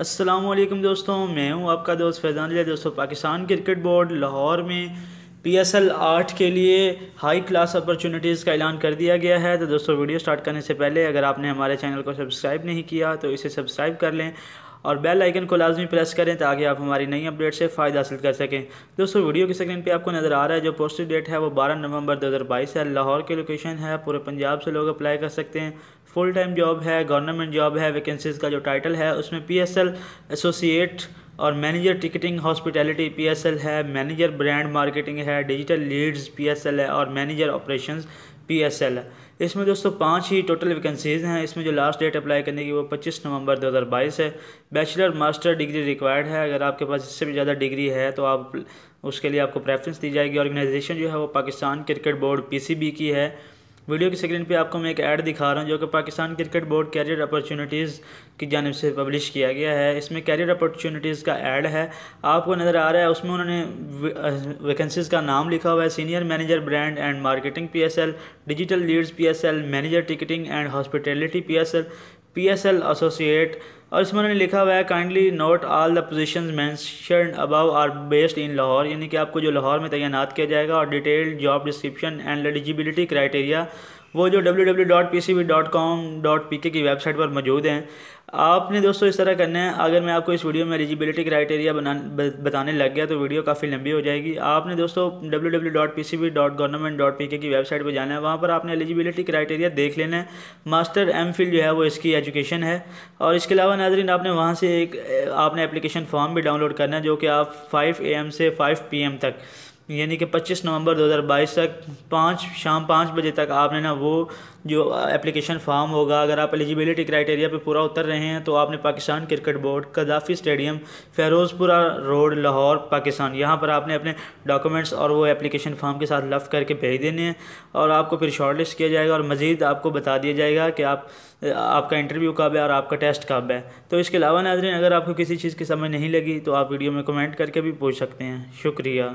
असलम दोस्तों मैं हूं आपका दोस्त फैजान लिया दोस्तों पाकिस्तान क्रिकेट बोर्ड लाहौर में पी एस एल आठ के लिए हाई क्लास अपॉर्चुनिटीज़ का ऐलान कर दिया गया है तो दोस्तों वीडियो स्टार्ट करने से पहले अगर आपने हमारे चैनल को सब्सक्राइब नहीं किया तो इसे सब्सक्राइब कर लें और बेल आइकन को लाजमी प्रेस करें ताकि आप हमारी नई अपडेट से फ़ायदा हासिल कर सकें दोस्तों वीडियो की स्क्रीन पर आपको नज़र आ रहा है जो पोस्ट डेट है वो बारह नवंबर दो हज़ार बाईस है लाहौर की लोकेशन है पूरे पंजाब से लोग अप्लाई कर सकते हैं फुल टाइम जॉब है गवर्नमेंट जॉब है वैकेंसीज़ का जो टाइटल है उसमें पी एस एल एसोसिएट और मैनेजर टिकटिंग हॉस्पिटैलिटी पीएसएल है मैनेजर ब्रांड मार्केटिंग है डिजिटल लीड्स पीएसएल है और मैनेजर ऑपरेशंस पीएसएल है इसमें दोस्तों पाँच ही टोटल वैकेंसीज़ हैं इसमें जो लास्ट डेट अप्लाई करने की वो पच्चीस नवंबर 2022 है बैचलर मास्टर डिग्री रिक्वायर्ड है अगर आपके पास इससे भी ज़्यादा डिग्री है तो आप उसके लिए आपको प्रेफरेंस दी जाएगी ऑर्गेनाइजेशन जो है वो पाकिस्तान क्रिकेट बोर्ड पी की है वीडियो की स्क्रीन पे आपको मैं एक ऐड दिखा रहा हूँ जो कि Pakistan cricket board career opportunities की जानब से पब्लिश किया गया है इसमें कैरियर अपॉर्चुनिटीज़ का ऐड है आपको नज़र आ रहा है उसमें उन्होंने वैकेंसीज़ का नाम लिखा हुआ है senior manager brand and marketing P digital leads P manager ticketing and hospitality P P S L associate और इसमें उन्होंने लिखा हुआ है kindly note all the position mention above are based in Lahore यानी कि आपको जो लाहौर में तैनात किया जाएगा और detailed job description and eligibility criteria वो जो www.pcb.com.pk की वेबसाइट पर मौजूद हैं आपने दोस्तों इस तरह करना है अगर मैं आपको इस वीडियो में एलिजिबिलिटी क्राइटेरिया बना बताने लग गया तो वीडियो काफ़ी लंबी हो जाएगी आपने दोस्तों www.pcb.government.pk की वेबसाइट पर जाना है वहाँ पर आपने एलिजिबिलिटी क्राइटेरिया देख लेना है मास्टर एम जो है वो इसकी एजुकेशन है और इसके अलावा नाजरीन आपने वहाँ से एक आपने एप्लीकेशन फॉर्म भी डाउनलोड करना है जो कि आप 5 एम से 5 पीएम तक यानी कि 25 नवंबर 2022 तक पाँच शाम पाँच बजे तक आपने ना वो जो एप्लीकेशन फॉर्म होगा अगर आप एलिजिबिलिटी क्राइटेरिया पे पूरा उतर रहे हैं तो आपने Pakistan cricket board Gaddafi stadium Ferozpura road Lahore Pakistan यहाँ पर आपने अपने डॉक्यूमेंट्स और वो एप्लीकेशन फॉर्म के साथ लफ करके भेज देने हैं और आपको फिर शॉर्टलिस्ट किया जाएगा और मज़ीद आपको बता दिया जाएगा कि आप आपका इंटरव्यू कब है और आपका टेस्ट कब है तो इसके अलावा नाजरन अगर आपको किसी चीज़ की समझ नहीं लगी तो आप वीडियो में कमेंट करके भी पूछ सकते हैं शुक्रिया